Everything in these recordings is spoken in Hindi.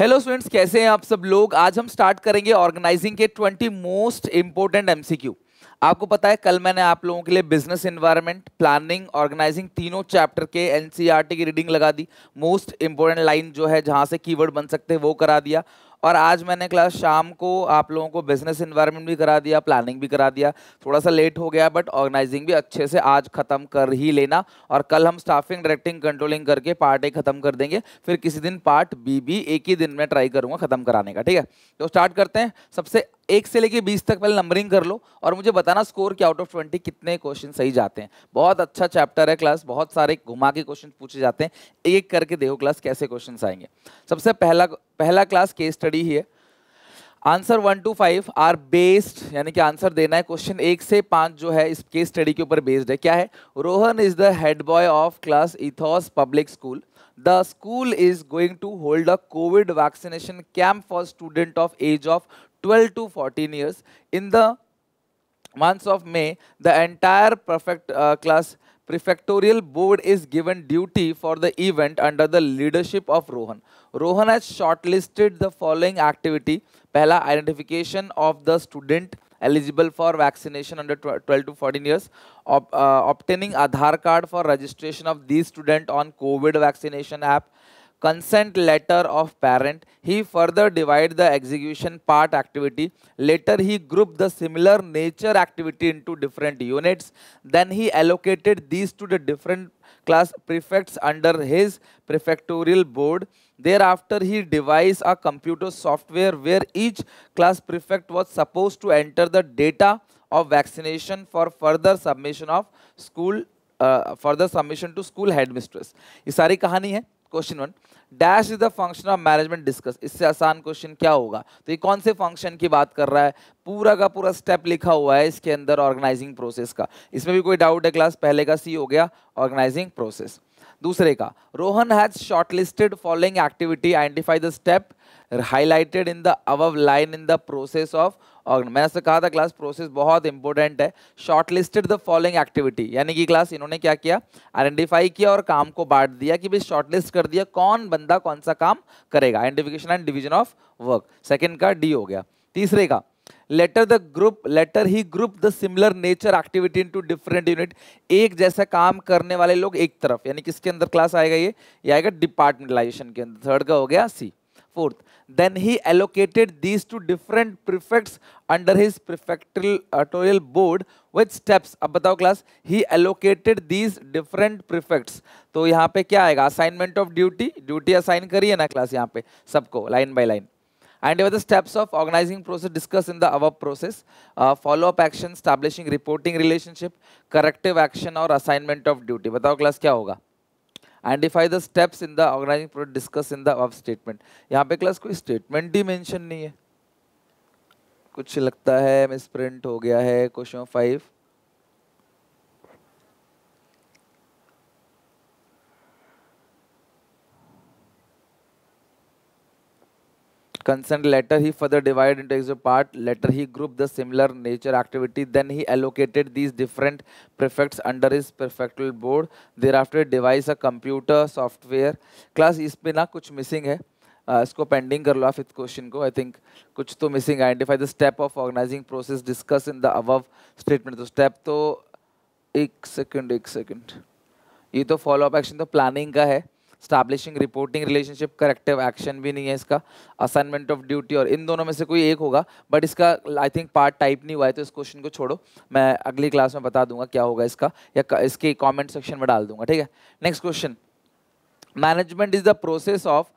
हेलो स्टूडेंट्स कैसे हैं आप सब लोग आज हम स्टार्ट करेंगे ऑर्गेनाइजिंग के 20 मोस्ट इंपॉर्टेंट एमसीक्यू आपको पता है कल मैंने आप लोगों के लिए बिजनेस एनवायरनमेंट प्लानिंग ऑर्गेनाइजिंग तीनों चैप्टर के एनसीईआरटी e की रीडिंग लगा दी मोस्ट इंपॉर्टेंट लाइन जो है जहां से कीवर्ड बन सकते हैं वो करा दिया और आज मैंने क्लास शाम को आप लोगों को बिजनेस इन्वायरमेंट भी करा दिया प्लानिंग भी करा दिया थोड़ा सा लेट हो गया बट ऑर्गेनाइजिंग भी अच्छे से आज खत्म कर ही लेना और कल हम स्टाफिंग डायरेक्टिंग कंट्रोलिंग करके पार्ट ए खत्म कर देंगे फिर किसी दिन पार्ट बी भी एक ही दिन में ट्राई करूंगा खत्म कराने का ठीक है तो स्टार्ट करते हैं सबसे एक से लेके बीस तक पहले नंबरिंग कर लो और मुझे बताना स्कोर कि आउट ऑफ ट्वेंटी कितने क्वेश्चन सही जाते हैं बहुत अच्छा चैप्टर है क्लास बहुत सारे घुमा के क्वेश्चन पूछे जाते हैं एक करके देखो क्लास कैसे क्वेश्चन आएंगे सबसे पहला पहला क्लास केस स्टडी ही है answer one two five are based यानी कि आंसर देना है क्वेश्चन एक से पाँच जो है इस केस स्टडी के ऊपर बेस्ड है क्या है Rohan is the head boy of class ethos public school the school is going to hold a covid vaccination camp for student of age of 12 to 14 years. In the months of May, the entire perfect uh, class prefectorial board is given duty for the event under the leadership of Rohan. Rohan has shortlisted the following activity. Pehla, identification of the student eligible for vaccination under 12 to 14 years, ob, uh, obtaining Aadhaar card for registration of these student on COVID vaccination app, consent letter of parent. He further divide the execution part activity. Later he grouped the similar nature activity into different units. Then he allocated these to the different class prefects under his prefectorial board. Thereafter he devised a computer software where each class prefect was supposed to enter the data of vaccination for further submission of school uh, further submission to school headmistress. ये सारी कहानी है question one dash is the function of management discuss इससे आसान क्वेश्चन क्या होगा तो ये कौन से फंक्शन की बात कर रहा है पूरा का पूरा स्टेप लिखा हुआ है इसके अंदर ऑर्गेनाइजिंग प्रोसेस का इसमें भी कोई डाउट है क्लास पहले का सी हो गया ऑर्गेनाइजिंग प्रोसेस दूसरे का Rohan has shortlisted following activity identify the step highlighted in the above line in the process of और मैंने से कहा था क्लास प्रोसेस बहुत इंपॉर्टेंट है shortlisted the following activity यानी कि क्लास इन्होंने क्या किया आइडेंटिफाई किया और काम को बांट दिया कि भाई शॉर्टलिस्ट कर दिया कौन बंदा कौन सा काम करेगा identification and division of work second का डी हो गया तीसरे का लेटर द ग्रुप लेटर ही group the similar nature activity into different unit एक जैसा काम करने वाले लोग एक तरफ यानी किसके अंदर क्लास आएगा ये ये आएगा डिपार्टमेंटलाइजेशन के अंदर थर्ड का हो गया C fourth Then he allocated these to different prefects under his prefectural prefectorial board. Which steps? ab batao class. He allocated these different prefects. to yahan pe kya aayega Assignment of duty. Duty assign करिए na class yahan pe sabko line by line. And there were the steps of organizing process discussed in the above process. Uh, Follow-up action, establishing reporting relationship, corrective action or assignment of duty. batao class kya hoga identify the steps in the organizing product discuss in the of statement यहाँ पे क्लास कोई स्टेटमेंट ही मेंशन नहीं है कुछ लगता है मिस प्रिंट हो गया है question five consent letter he further divided into extra part letter he grouped the similar nature activity then he allocated these different prefects under his prefectural board thereafter device a computer software class इस पे ना कुछ missing है uh, इसको पेंडिंग कर लो आप इस क्वेश्चन को आई थिंक कुछ तो missing identify the step of organizing process discuss in the above statement तो स्टेप तो एक सेकंड एक सेकंड ये तो फॉलो अप एक्शन तो प्लानिंग का है establishing reporting relationship corrective action भी नहीं है इसका असाइनमेंट ऑफ ड्यूटी और इन दोनों में से कोई एक होगा बट इसका आई थिंक पार्ट टाइप नहीं हुआ है तो इस क्वेश्चन को छोड़ो मैं अगली क्लास में बता दूंगा क्या होगा इसका या इसके कॉमेंट सेक्शन में डाल दूंगा ठीक है next question management is the process of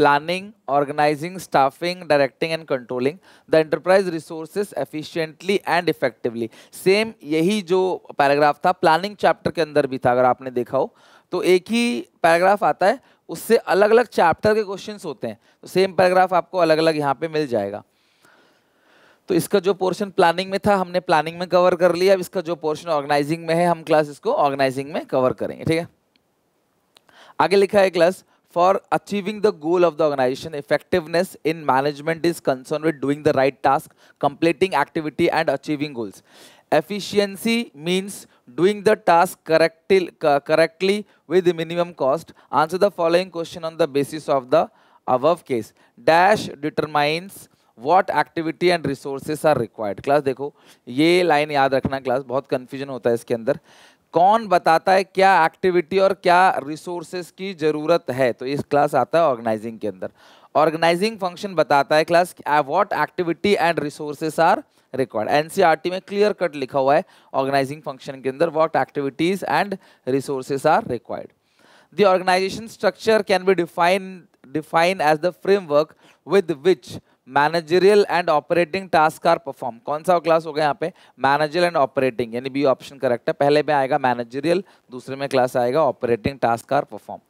planning, organizing, staffing, directing and controlling the enterprise resources efficiently and effectively. Same यही जो पैराग्राफ था प्लानिंग चैप्टर के अंदर भी था अगर आपने देखा हो तो एक ही पैराग्राफ आता है उससे अलग अलग चैप्टर के क्वेश्चंस होते हैं तो सेम पैराग्राफ आपको अलग अलग यहाँ पे मिल जाएगा तो इसका जो पोर्शन प्लानिंग में था हमने प्लानिंग में कवर कर लिया अब इसका जो पोर्शन ऑर्गेनाइजिंग में है हम क्लास इसको ऑर्गेनाइजिंग में कवर करेंगे ठीक है आगे लिखा है class for achieving the goal of the organization effectiveness in management is concern with doing the right task completing activity and achieving goals efficiency means doing the task correctly, correctly with minimum cost answer the following question on the basis of the above case dash determines what activity and resources are required class dekho ye line yaad rakhna class bahut confusion hota hai iske andar कौन बताता है क्या एक्टिविटी और क्या रिसोर्सेस की ज़रूरत है तो इस क्लास आता है ऑर्गेनाइजिंग के अंदर ऑर्गेनाइजिंग फंक्शन बताता है class what activity and resources are required NCERT e में क्लियर कट लिखा हुआ है ऑर्गेनाइजिंग फंक्शन के अंदर what activities and resources are required the organization structure can be define define as the framework with which managerial and operating task are perform कौन सा क्लास होगा यहाँ पे मैनेजरियल एंड ऑपरेटिंग यानी बी ऑप्शन करेक्ट है पहले में आएगा मैनेजरियल दूसरे में क्लास आएगा operating task are perform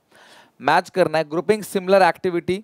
match करना है grouping similar activity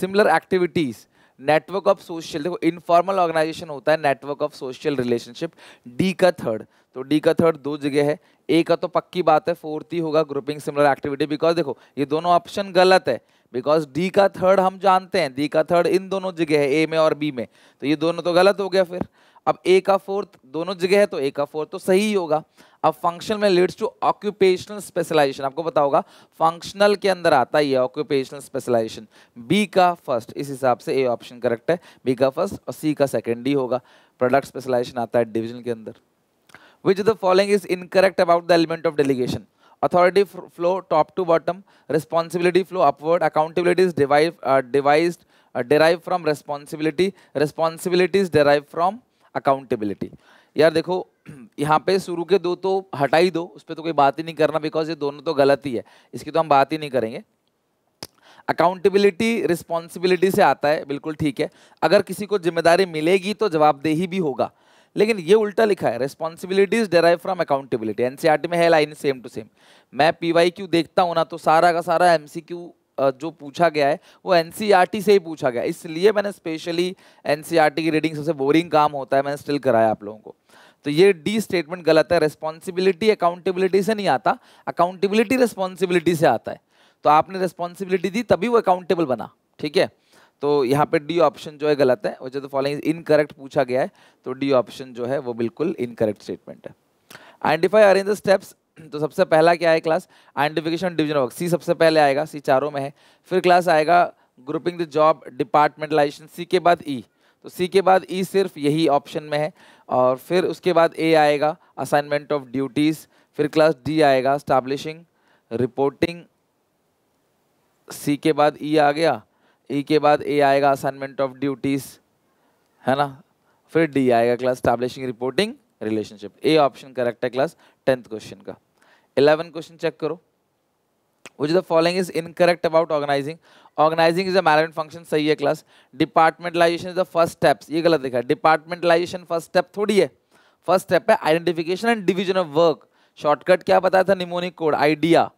similar activities network of social देखो इनफॉर्मल ऑर्गेनाइजेशन होता है network of social relationship D का थर्ड तो डी का थर्ड दो जगह है ए का तो पक्की बात है फोर्थ ही होगा ग्रुपिंग सिमिलर एक्टिविटी बिकॉज देखो ये दोनों ऑप्शन गलत है बिकॉज डी का थर्ड हम जानते हैं डी का थर्ड इन दोनों जगह है ए में और बी में तो ये दोनों तो गलत हो गया फिर अब ए का फोर्थ दोनों जगह है तो ए का फोर्थ तो सही होगा अब फंक्शन में लीड्स टू ऑक्यूपेशनल स्पेशलाइजेशन आपको पता होगा फंक्शनल के अंदर आता ही है ऑक्यूपेशनल स्पेशलाइजेशन बी का फर्स्ट इस हिसाब से ए ऑप्शन करेक्ट है बी का फर्स्ट और सी का सेकेंड डी होगा प्रोडक्ट स्पेशलाइजेशन आता है डिविजन के अंदर which the following is incorrect about the element of delegation authority flow top to bottom, responsibility flow upward, accountability is derived uh, devised uh, derived from responsibility, responsibility is derived from accountability. यार देखो यहाँ पे शुरू के दो तो हटा ही दो उस पर तो कोई बात ही नहीं करना बिकॉज ये दोनों तो गलत ही है इसकी तो हम बात ही नहीं करेंगे अकाउंटेबिलिटी रिस्पॉन्सिबिलिटी से आता है बिल्कुल ठीक है अगर किसी को जिम्मेदारी मिलेगी तो जवाबदेही भी होगा लेकिन ये उल्टा लिखा है responsibilities derive from accountability NCERT में है लाइन सेम टू सेम मैं पीवाईक्यू देखता हूँ ना तो सारा का सारा एमसीक्यू जो पूछा गया है वो एन e से ही पूछा गया इसलिए मैंने स्पेशली एन e की रीडिंग सबसे बोरिंग काम होता है मैंने स्टिल कराया आप लोगों को तो ये डी स्टेटमेंट गलत है रेस्पॉन्सिबिलिटी अकाउंटेबिलिटी से नहीं आता अकाउंटेबिलिटी रेस्पॉन्सिबिलिटी से आता है तो आपने रेस्पॉन्सिबिलिटी दी तभी वो अकाउंटेबल बना ठीक है तो यहाँ पे डी ऑप्शन जो है गलत है वो जो द फॉलोइंग इनकरेक्ट पूछा गया है तो डी ऑप्शन जो है वो बिल्कुल इनकरेक्ट स्टेटमेंट है आइडेंटिफाई अरेंज द स्टेप्स तो सबसे पहला क्या है class identification division work C सबसे पहले आएगा सी चारों में है फिर क्लास आएगा grouping the job departmentalization C के बाद ई e. तो सी के बाद ई e सिर्फ यही ऑप्शन में है और फिर उसके बाद ए आएगा असाइनमेंट ऑफ ड्यूटीज़ फिर क्लास डी आएगा स्टैब्लिशिंग रिपोर्टिंग सी के बाद ई e आ गया ई e के बाद ए आएगा असाइनमेंट ऑफ ड्यूटीज है ना फिर डी आएगा class establishing reporting relationship A option correct है क्लास टेंथ क्वेश्चन का इलेवन क्वेश्चन चेक करो which the following is incorrect about organizing organizing is a management function सही है class departmentalization is the first step ये गलत लिखा है डिपार्टमेंटलाइजेशन फर्स्ट स्टेप थोड़ी है फर्स्ट स्टेप है identification and division of work shortcut क्या बताया था mnemonic code idea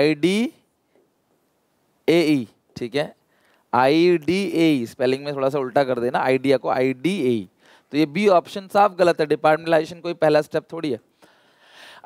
I D A ठीक है आई डी ए स्पेलिंग में थोड़ा सा उल्टा कर देना आइडिया को आई डी ए तो ये बी ऑप्शन साफ गलत है डिपार्टमेंटलाइजेशन कोई पहला स्टेप थोड़ी है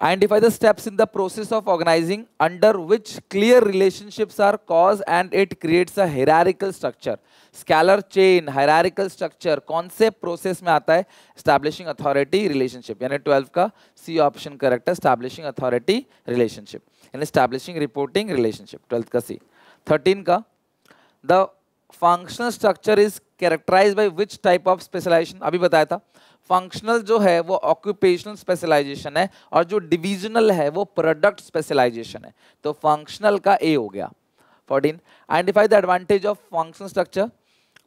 identify the steps in the process of organizing under which clear relationships are cause and it creates a hierarchical structure scalar chain hierarchical structure कौन से प्रोसेस में आता है स्टैब्लिशिंग अथॉरिटी रिलेशनशिप यानी ट्वेल्व का सी ऑप्शन करेक्ट है स्टैब्लिशिंग अथॉरिटी रिलेशनशिप यानी स्टैब्लिशिंग रिपोर्टिंग रिलेशनशिप ट्वेल्थ का सी थर्टीन का the functional structure is characterize by which type of specialization अभी बताया था फंक्शनल जो है वो ऑक्यूपेशनल स्पेशलाइजेशन है और जो डिविजनल है वो प्रोडक्ट स्पेशलाइजेशन है तो फंक्शनल का ए हो गया fourteen identify the advantage of functional structure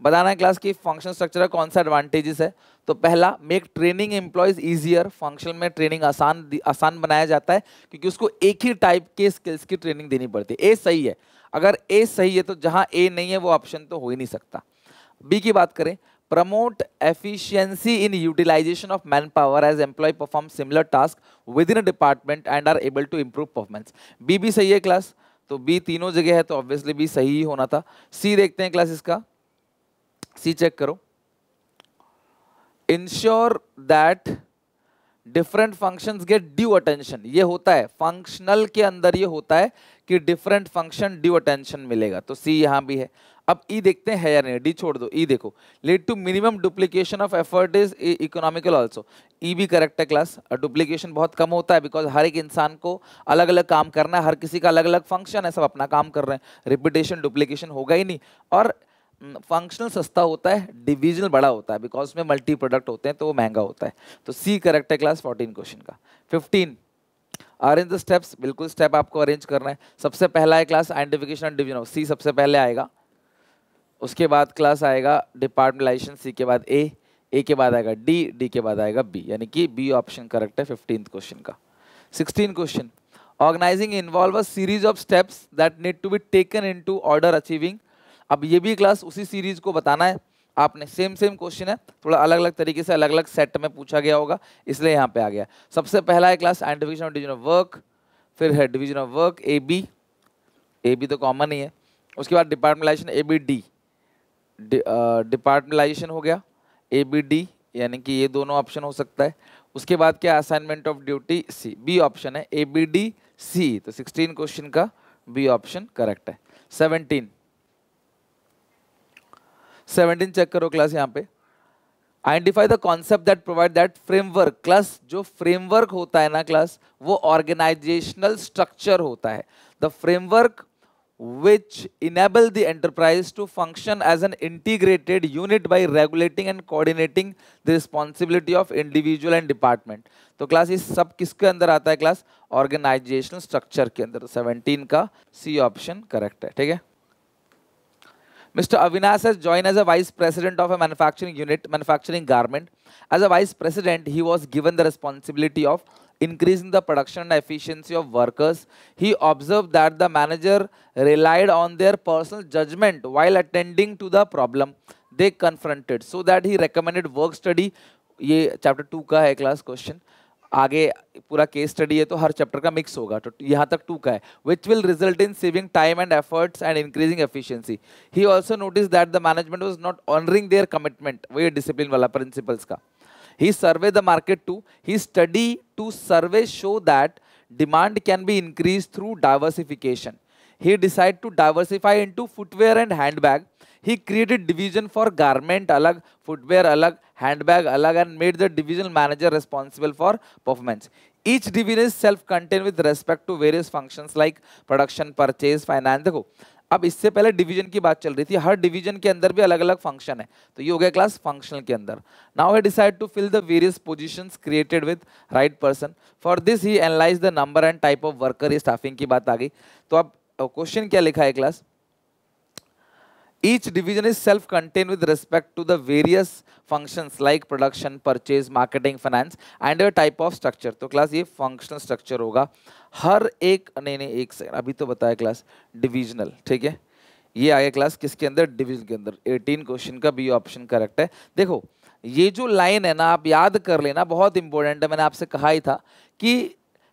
बताना है क्लास की फंक्शन स्ट्रक्चर का कौन सा एडवांटेजेस है तो पहला make training employees easier function में ट्रेनिंग आसान आसान बनाया जाता है क्योंकि उसको एक ही टाइप के स्किल्स की ट्रेनिंग देनी पड़ती है ए सही है अगर ए सही है तो जहाँ ए नहीं है वो ऑप्शन तो हो ही नहीं सकता बी की बात करें promote promote efficiency in utilization of manpower as employee perform similar task within a department and are able to improve performance B भी सही है क्लास तो बी तीनों जगह है तो ऑब्वियसली बी सही ही होना था सी देखते हैं क्लास इसका सी चेक करो ensure that different function get due attention ये होता है फंक्शनल के अंदर ये होता है कि डिफरेंट फंक्शन ड्यू अटेंशन मिलेगा तो सी यहां भी है अब ई e देखते हैं या नहीं डी छोड़ दो ई e देखो lead to minimum duplication of effort is economical also E भी करेक्ट है क्लास डुप्लीकेशन बहुत कम होता है बिकॉज हर एक इंसान को अलग अलग काम करना है हर किसी का अलग अलग फंक्शन है सब अपना काम कर रहे हैं रिपीटेशन डुप्लीकेशन होगा ही नहीं और फंक्शनल सस्ता होता है डिविजनल बड़ा होता है बिकॉज में मल्टी प्रोडक्ट होते हैं तो वो महंगा होता है तो सी करेक्ट है क्लास फोर्टीन क्वेश्चन का फिफ्टीन अरेंज द स्टेप्स बिल्कुल स्टेप आपको अरेंज करना है सबसे पहला है class identification and division C सबसे पहले आएगा उसके बाद क्लास आएगा डिपार्टमेंटलाइजेशन सी के बाद ए ए के बाद आएगा डी डी के बाद आएगा बी यानी कि बी ऑप्शन करेक्ट है फिफ्टीन क्वेश्चन का sixteen question organizing involve a series of steps that need to be taken in to order achieving अब ये भी क्लास उसी सीरीज को बताना है आपने सेम सेम क्वेश्चन है थोड़ा अलग अलग तरीके से अलग अलग सेट में पूछा गया होगा इसलिए यहाँ पे आ गया सबसे पहला है class identification of division of work फिर है division of work A B A B तो कॉमन ही है उसके बाद departmentalization A B D departmentalization हो गया ए बी डी यानी कि ये दोनों ऑप्शन हो सकता है उसके बाद क्या assignment of duty C B option है ए बी डी सी तो सिक्सटीन क्वेश्चन का बी ऑप्शन करेक्ट है सेवनटीन सेवनटीन चेक करो क्लास यहाँ पे identify the concept that provide that framework class जो फ्रेमवर्क होता है ना क्लास वो ऑर्गेनाइजेशनल स्ट्रक्चर होता है the framework which enable the enterprise to function as an integrated unit by regulating and coordinating the responsibility of individual and department तो क्लास ये सब किसके अंदर आता है क्लास ऑर्गेनाइजेशनल स्ट्रक्चर के अंदर 17 का सी ऑप्शन करेक्ट है ठीक है Mr. Avinash has joined as a vice president of a manufacturing unit, manufacturing garment. As a vice president, he was given the responsibility of increasing the production and efficiency of workers. He observed that the manager relied on their personal judgment while attending to the problem they confronted. So that he recommended work study. ये chapter 2 का है class question. आगे पूरा केस स्टडी है तो हर चैप्टर का मिक्स होगा तो यहाँ तक टू का है which will result in saving time and efforts and increasing efficiency he also notice that the management was not honouring their commitment वही डिसिप्लिन वाला प्रिंसिपल्स का he survey the market to he study to survey show that demand can be increase through diversification he decide to diversify in footwear and hand he created division for garment अलग फुटवेयर अलग हैंडबैग अलग and made the divisional manager responsible for performance each division is self contain with respect to various function like production purchase finance देखो अब इससे पहले डिवीजन की बात चल रही थी हर डिवीजन के अंदर भी अलग अलग फंक्शन है तो ये हो गया क्लास फंक्शनल के अंदर now I decide to fill the various positions created with right person for this he analyze the number and type of worker staffing की बात आ गई तो अब क्वेश्चन क्या लिखा है class Each division is self-contained with respect to the various functions like production, purchase, marketing, finance and a type of structure. to class ye functional structure hoga har ek nahi nahi ek second abhi to bataya class divisional theek hai ye आया class kiske andar division ke andar 18 question ka b option correct hai dekho ये जो लाइन है ना आप याद कर लेना बहुत इंपॉर्टेंट है मैंने आपसे कहा ही था कि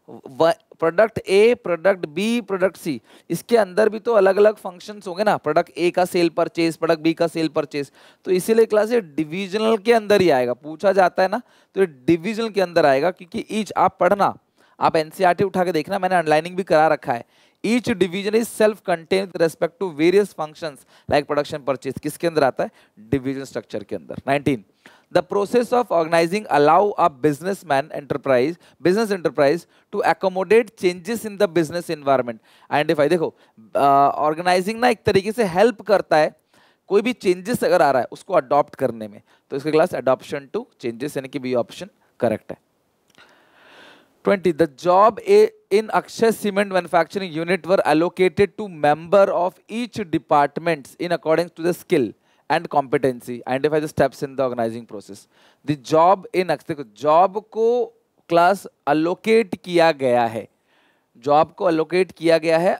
product A product B product C इसके अंदर भी तो अलग अलग फंक्शंस होंगे ना प्रोडक्ट ए का सेल परचेज प्रोडक्ट बी का सेल परचेज तो इसीलिए क्लास ये डिविजनल के अंदर ही आएगा पूछा जाता है ना तो ये डिविजनल के अंदर आएगा क्योंकि ईच आप पढ़ना आप एनसीआरटी e उठा के देखना मैंने अनलाइनिंग भी करा रखा है each division is self contain respect to various function like production purchase किसके अंदर आता है डिवीजन स्ट्रक्चर के अंदर nineteen the process of organizing allow a businessman enterprise business enterprise to accommodate changes in the business environment identify देखो ऑर्गेनाइजिंग uh, ना एक तरीके से हेल्प करता है कोई भी चेंजेस अगर आ रहा है उसको अडॉप्ट करने में तो इसके क्लास अडॉप्शन टू चेंजेस यानी कि बी ऑप्शन करेक्ट है twenty the job a in Akshay Cement Manufacturing Unit were allocated to member of each departments in accordance to the skill. And competency identify the steps in the organizing process the job in देखो जॉब को क्लास अलोकेट किया गया है जॉब को अलोकेट किया गया है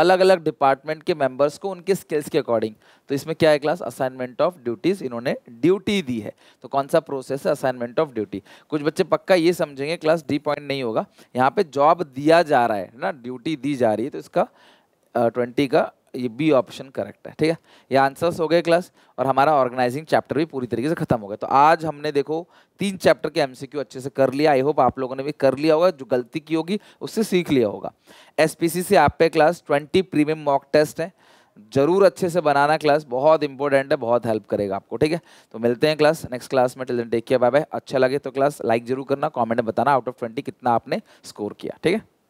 अलग अलग डिपार्टमेंट के मेंबर्स को उनके स्किल्स के अकॉर्डिंग तो इसमें क्या है क्लास असाइनमेंट ऑफ ड्यूटीज इन्होंने ड्यूटी दी है तो कौन सा प्रोसेस है असाइनमेंट ऑफ ड्यूटी कुछ बच्चे पक्का ये समझेंगे क्लास डी पॉइंट नहीं होगा यहाँ पे जॉब दिया जा रहा है ना ड्यूटी दी जा रही है तो इसका ट्वेंटी का ये बी ऑप्शन करेक्ट है ठीक है ये आंसर्स हो गए क्लास और हमारा ऑर्गेनाइजिंग चैप्टर भी पूरी तरीके से खत्म हो गया तो आज हमने देखो तीन चैप्टर के एमसीक्यू अच्छे से कर लिया आई होप आप लोगों ने भी कर लिया होगा जो गलती की होगी उससे सीख लिया होगा एसपीसी से आप पे class twenty premium mock test है जरूर अच्छे से बनाना क्लास बहुत इंपॉर्टेंट है बहुत हेल्प करेगा आपको ठीक है तो मिलते हैं क्लास नेक्स्ट क्लास में till then take care bye bye अच्छा लगे तो क्लास लाइक जरूर करना कॉमेंट बताना आउट ऑफ ट्वेंटी कितना आपने स्कोर किया ठीक है